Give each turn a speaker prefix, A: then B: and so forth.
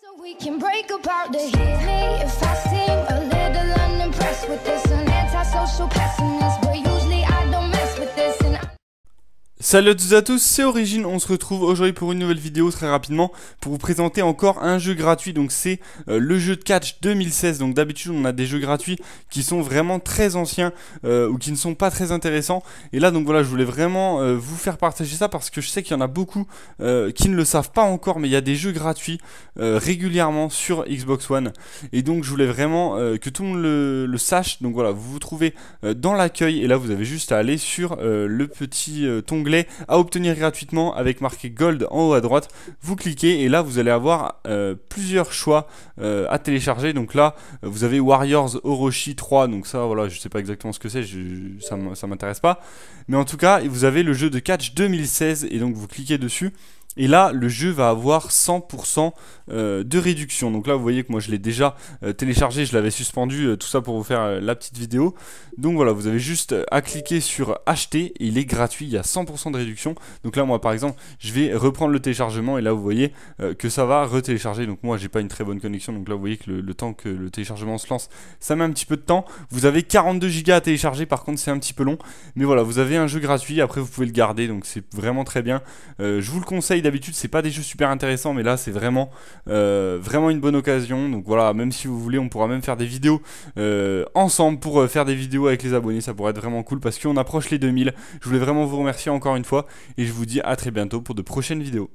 A: So we can break apart the hit me if I seem a little unimpressed with this an antisocial pessimist.
B: Salut à tous, c'est Origine, on se retrouve aujourd'hui pour une nouvelle vidéo très rapidement pour vous présenter encore un jeu gratuit, donc c'est euh, le jeu de catch 2016, donc d'habitude on a des jeux gratuits qui sont vraiment très anciens euh, ou qui ne sont pas très intéressants, et là donc voilà je voulais vraiment euh, vous faire partager ça parce que je sais qu'il y en a beaucoup qui ne le savent pas encore, mais il y a des jeux gratuits régulièrement sur Xbox One, et donc je voulais vraiment que tout le monde le, sache, donc voilà vous vous trouvez dans l'accueil, et là vous avez juste à aller sur le petit tongue à obtenir gratuitement avec marqué Gold en haut à droite. Vous cliquez et là vous allez avoir euh, plusieurs choix euh, à télécharger. Donc là vous avez Warriors Orochi 3, donc ça voilà je sais pas exactement ce que c'est, ça m'intéresse pas. Mais en tout cas vous avez le jeu de catch 2016 et donc vous cliquez dessus. Et là, le jeu va avoir 100% euh, de réduction. Donc là, vous voyez que moi, je l'ai déjà euh, téléchargé, je l'avais suspendu, euh, tout ça pour vous faire la petite vidéo. Donc voilà, vous avez juste à cliquer sur acheter, il est gratuit, il y a 100% de réduction. Donc là, moi, par exemple, je vais reprendre le téléchargement, et là, vous voyez que ça va re télécharger Donc moi, j'ai pas une très bonne connexion, donc là, vous voyez que le, temps que le téléchargement se lance, ça met un petit peu de temps. Vous avez 42 Go à télécharger, par contre, c'est un petit peu long. Mais voilà, vous avez un jeu gratuit, après, vous pouvez le garder, donc c'est vraiment très bien. je vous le conseille d'habitude, c'est pas des jeux super intéressants, mais là, c'est vraiment, euh, vraiment une bonne occasion. Donc voilà, même si vous voulez, on pourra même faire des vidéos euh, ensemble pour euh, faire des vidéos avec les abonnés. Ça pourrait être vraiment cool parce qu'on approche les 2000. Je voulais vraiment vous remercier encore une fois et je vous dis à très bientôt pour de prochaines vidéos.